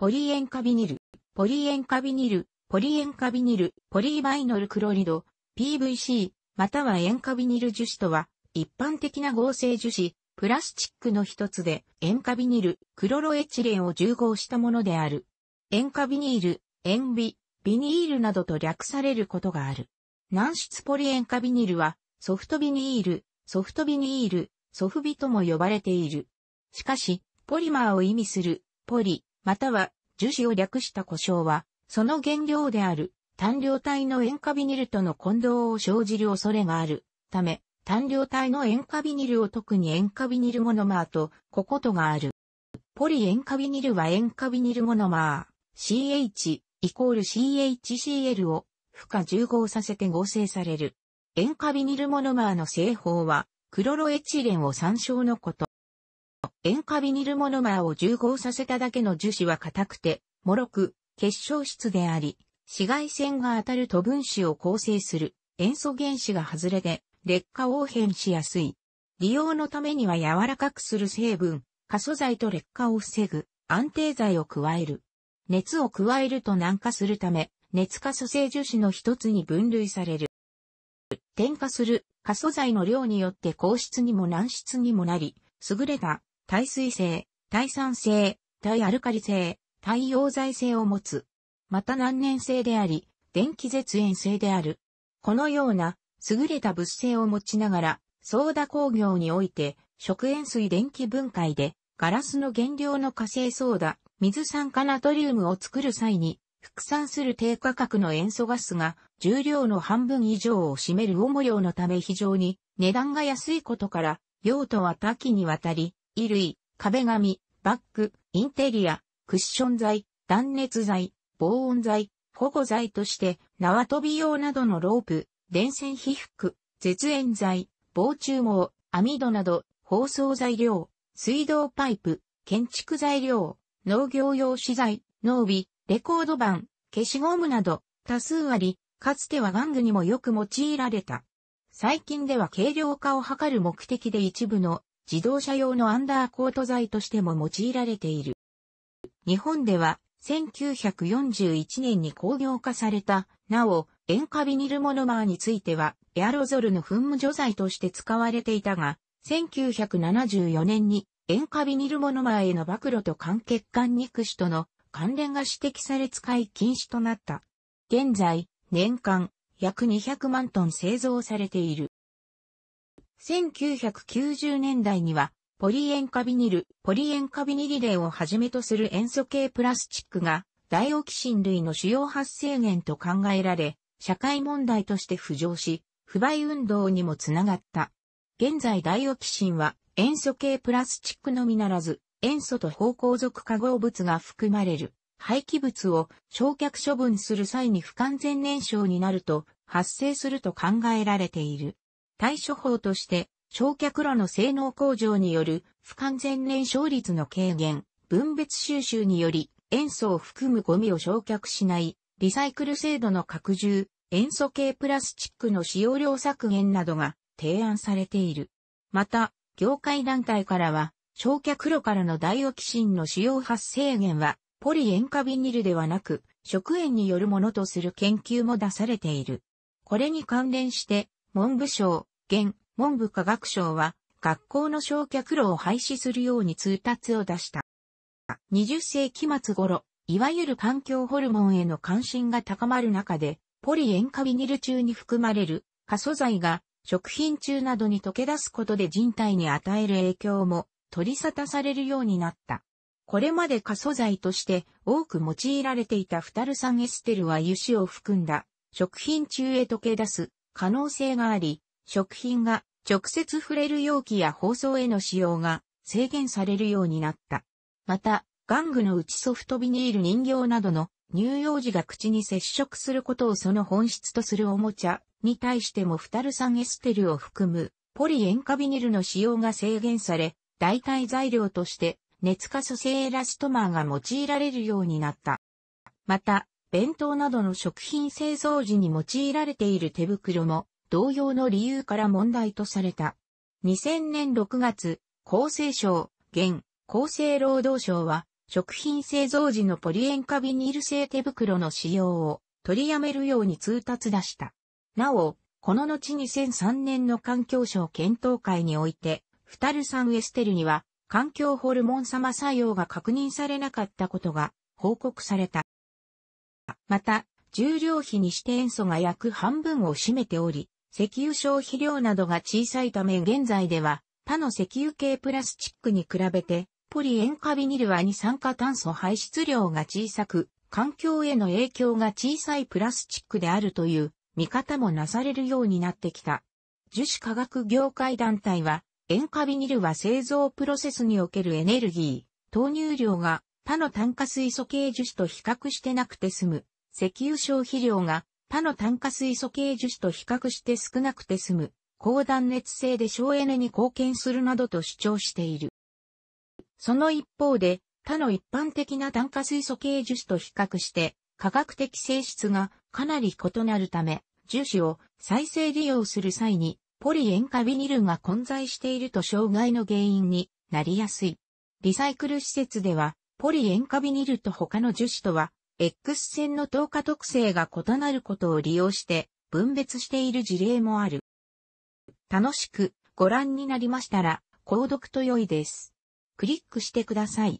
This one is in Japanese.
ポリ塩化ビニル、ポリ塩化ビニル、ポリ塩化ビニル、ポリーバイノルクロリド、PVC、または塩化ビニル樹脂とは、一般的な合成樹脂、プラスチックの一つで、塩化ビニル、クロロエチレンを重合したものである。塩化ビニール、塩ビ、ビニールなどと略されることがある。軟質ポリ塩化ビニルは、ソフトビニール、ソフトビニール、ソフビとも呼ばれている。しかし、ポリマーを意味する、ポリ、または樹脂を略した故障は、その原料である単量体の塩化ビニルとの混同を生じる恐れがあるため、単量体の塩化ビニルを特に塩化ビニルモノマーとココトがある。ポリ塩化ビニルは塩化ビニルモノマー CH イコール CHCL を負荷重合させて合成される。塩化ビニルモノマーの製法はクロロエチレンを参照のこと。塩化ビニルモノマーを重合させただけの樹脂は硬くて、脆く、結晶質であり、紫外線が当たると分子を構成する塩素原子が外れて劣化応変しやすい。利用のためには柔らかくする成分、過素剤と劣化を防ぐ安定剤を加える。熱を加えると軟化するため、熱化素性樹脂の一つに分類される。添加する過素剤の量によって硬質にも軟質にもなり、優れた耐水性、耐酸性、耐アルカリ性、耐溶剤性を持つ。また難燃性であり、電気絶縁性である。このような優れた物性を持ちながら、ソーダ工業において食塩水電気分解でガラスの原料の火星ソーダ、水酸化ナトリウムを作る際に、副産する低価格の塩素ガスが重量の半分以上を占める主量のため非常に値段が安いことから、用途は多岐にわたり、衣類、壁紙、バッグ、インテリア、クッション材、断熱材、防音材、保護材として、縄跳び用などのロープ、電線被服、絶縁材、防虫網、網戸など、包装材料、水道パイプ、建築材料、農業用資材、農備、レコード板、消しゴムなど、多数あり、かつては玩具にもよく用いられた。最近では軽量化を図る目的で一部の自動車用のアンダーコート材としても用いられている。日本では1941年に工業化された、なお、塩化ビニルモノマーについては、エアロゾルの噴霧除剤として使われていたが、1974年に塩化ビニルモノマーへの暴露と肝血管肉腫との関連が指摘され使い禁止となった。現在、年間約200万トン製造されている。1990年代には、ポリエンカビニル、ポリエンカビニリレーをはじめとする塩素系プラスチックが、ダイオキシン類の主要発生源と考えられ、社会問題として浮上し、不買運動にもつながった。現在ダイオキシンは塩素系プラスチックのみならず、塩素と芳香属化合物が含まれる廃棄物を焼却処分する際に不完全燃焼になると発生すると考えられている。対処法として、焼却炉の性能向上による不完全燃焼率の軽減、分別収集により塩素を含むゴミを焼却しない、リサイクル制度の拡充、塩素系プラスチックの使用量削減などが提案されている。また、業界団体からは、焼却炉からのダイオキシンの使用発生源は、ポリ塩化ビニルではなく、食塩によるものとする研究も出されている。これに関連して、文部省、現、文部科学省は、学校の焼却炉を廃止するように通達を出した。20世紀末頃、いわゆる環境ホルモンへの関心が高まる中で、ポリ塩化ビニル中に含まれる過素剤が食品中などに溶け出すことで人体に与える影響も取り沙汰されるようになった。これまで過素剤として多く用いられていたフタル酸エステルは油脂を含んだ食品中へ溶け出す可能性があり、食品が直接触れる容器や包装への使用が制限されるようになった。また、玩具の内ソフトビニール人形などの乳幼児が口に接触することをその本質とするおもちゃに対してもフタル酸エステルを含むポリ塩化ビニルの使用が制限され、代替材料として熱化塑性エラストマーが用いられるようになった。また、弁当などの食品製造時に用いられている手袋も同様の理由から問題とされた。2000年6月、厚生省、現、厚生労働省は、食品製造時のポリ塩化ビニール製手袋の使用を取りやめるように通達出した。なお、この後2003年の環境省検討会において、フタル酸エステルには環境ホルモン様作用が確認されなかったことが報告された。また、重量比にして塩素が約半分を占めており、石油消費量などが小さいため現在では、他の石油系プラスチックに比べて、ポリ塩化ビニルは二酸化炭素排出量が小さく、環境への影響が小さいプラスチックであるという見方もなされるようになってきた。樹脂化学業界団体は、塩化ビニルは製造プロセスにおけるエネルギー、投入量が他の炭化水素系樹脂と比較してなくて済む、石油消費量が他の炭化水素系樹脂と比較して少なくて済む、高断熱性で省エネに貢献するなどと主張している。その一方で、他の一般的な炭化水素系樹脂と比較して、科学的性質がかなり異なるため、樹脂を再生利用する際に、ポリ塩化ビニルが混在していると障害の原因になりやすい。リサイクル施設では、ポリ塩化ビニルと他の樹脂とは X 線の透過特性が異なることを利用して分別している事例もある。楽しくご覧になりましたら、購読と良いです。クリックしてください。